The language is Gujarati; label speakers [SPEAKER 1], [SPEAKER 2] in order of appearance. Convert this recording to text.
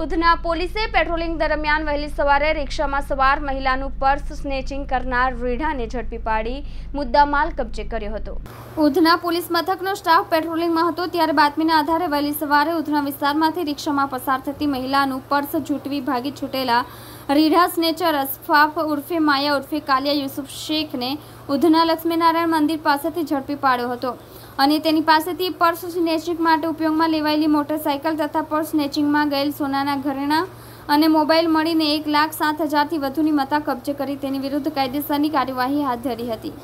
[SPEAKER 1] ઉધના પોલીસે પેટ્રોલિંગ દરમિયાન વહેલી સવારે રિક્ષામાં સવાર મહિલાનું પર્સ સ્નેચિંગ કરનાર રીઢાને ઝડપી પાડી મુદ્દામાલ કબજે કર્યો હતો ઉધના પોલીસ મથકનો સ્ટાફ પેટ્રોલિંગમાં હતો ત્યારે બાતમીના આધારે વહેલી સવારે ઉધના વિસ્તારમાંથી રિક્ષામાં પસાર થતી મહિલાનું પર્સ ઝૂંટવી ભાગી છૂટેલા રીઢા સ્નેચર અસફાફ ઉર્ફે માયા ઉર્ફે કાલિયા યુસુફ શેખને ઉધના લક્ષ્મીનારાયણ મંદિર પાસેથી ઝડપી પાડ્યો હતો અને તેની પાસેથી પર્સ સ્નેચિંગ માટે ઉપયોગમાં લેવાયેલી મોટરસાયકલ તથા પર્સ સ્નેચિંગમાં ગયેલ સોનાના ઘરેણા અને મોબાઈલ મળીને એક લાખ સાત હજારથી વધુની મતા કબજે કરી તેની વિરુદ્ધ કાયદેસરની કાર્યવાહી હાથ ધરી હતી